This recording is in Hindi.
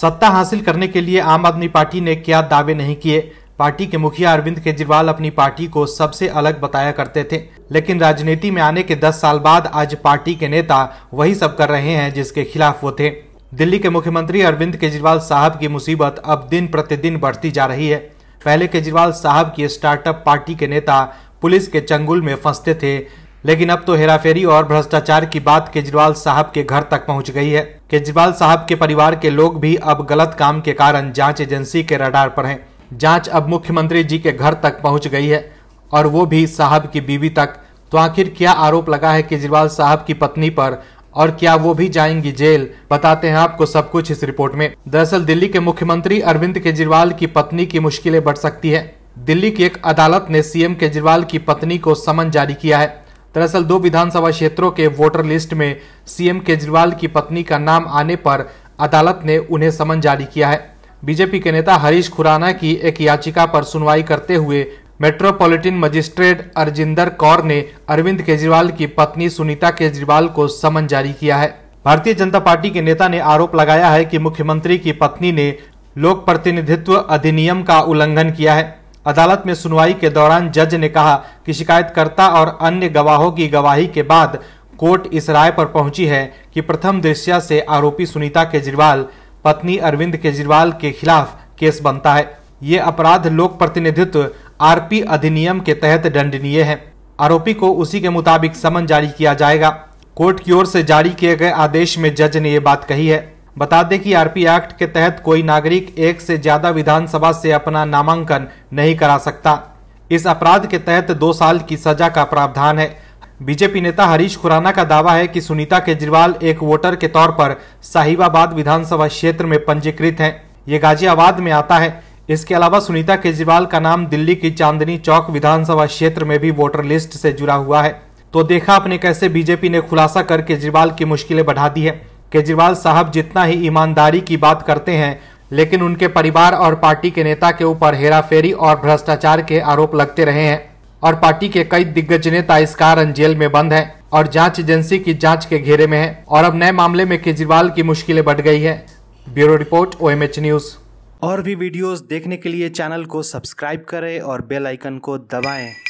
सत्ता हासिल करने के लिए आम आदमी पार्टी ने क्या दावे नहीं किए पार्टी के मुखिया अरविंद केजरीवाल अपनी पार्टी को सबसे अलग बताया करते थे लेकिन राजनीति में आने के 10 साल बाद आज पार्टी के नेता वही सब कर रहे हैं जिसके खिलाफ वो थे दिल्ली के मुख्यमंत्री अरविंद केजरीवाल साहब की मुसीबत अब दिन प्रतिदिन बढ़ती जा रही है पहले केजरीवाल साहब की स्टार्टअप पार्टी के नेता पुलिस के चंगुल में फंसते थे लेकिन अब तो हेराफेरी और भ्रष्टाचार की बात केजरीवाल साहब के घर तक पहुंच गई है केजरीवाल साहब के परिवार के लोग भी अब गलत काम के कारण जांच एजेंसी के रडार पर हैं जांच अब मुख्यमंत्री जी के घर तक पहुंच गई है और वो भी साहब की बीवी तक तो आखिर क्या आरोप लगा है केजरीवाल साहब की पत्नी पर और क्या वो भी जाएंगी जेल बताते हैं आपको सब कुछ इस रिपोर्ट में दरअसल दिल्ली के मुख्यमंत्री अरविंद केजरीवाल की पत्नी की मुश्किलें बढ़ सकती है दिल्ली की एक अदालत ने सीएम केजरीवाल की पत्नी को समन जारी किया है दरअसल दो विधानसभा क्षेत्रों के वोटर लिस्ट में सीएम केजरीवाल की पत्नी का नाम आने पर अदालत ने उन्हें समन जारी किया है बीजेपी के नेता हरीश खुराना की एक याचिका पर सुनवाई करते हुए मेट्रोपॉलिटन मजिस्ट्रेट अरजिंदर कौर ने अरविंद केजरीवाल की पत्नी सुनीता केजरीवाल को समन जारी किया है भारतीय जनता पार्टी के नेता ने आरोप लगाया है कि मुख्यमंत्री की पत्नी ने लोक प्रतिनिधित्व अधिनियम का उल्लंघन किया है अदालत में सुनवाई के दौरान जज ने कहा कि शिकायतकर्ता और अन्य गवाहों की गवाही के बाद कोर्ट इस राय पर पहुंची है कि प्रथम दृश्या से आरोपी सुनीता केजरीवाल पत्नी अरविंद केजरीवाल के खिलाफ केस बनता है ये अपराध लोक प्रतिनिधित्व आर अधिनियम के तहत दंडनीय है आरोपी को उसी के मुताबिक समन जारी किया जाएगा कोर्ट की ओर से जारी किए गए आदेश में जज ने ये बात कही है बता दें कि आरपी एक्ट के तहत कोई नागरिक एक से ज्यादा विधानसभा से अपना नामांकन नहीं करा सकता इस अपराध के तहत दो साल की सजा का प्रावधान है बीजेपी नेता हरीश खुराना का दावा है कि सुनीता केजरीवाल एक वोटर के तौर पर साहिबाबाद विधानसभा क्षेत्र में पंजीकृत हैं ये गाजियाबाद में आता है इसके अलावा सुनीता केजरीवाल का नाम दिल्ली की चांदनी चौक विधानसभा क्षेत्र में भी वोटर लिस्ट से जुड़ा हुआ है तो देखा आपने कैसे बीजेपी ने खुलासा कर केजरीवाल की मुश्किलें बढ़ा दी है केजरीवाल साहब जितना ही ईमानदारी की बात करते हैं लेकिन उनके परिवार और पार्टी के नेता के ऊपर हेराफेरी और भ्रष्टाचार के आरोप लगते रहे हैं और पार्टी के कई दिग्गज नेता इस कारण जेल में बंद हैं और जांच एजेंसी की जांच के घेरे में है और अब नए मामले में केजरीवाल की मुश्किलें बढ़ गई है ब्यूरो रिपोर्ट ओ न्यूज और भी वीडियोस देखने के लिए चैनल को सब्सक्राइब करें और बेल आइकन को दबाएं।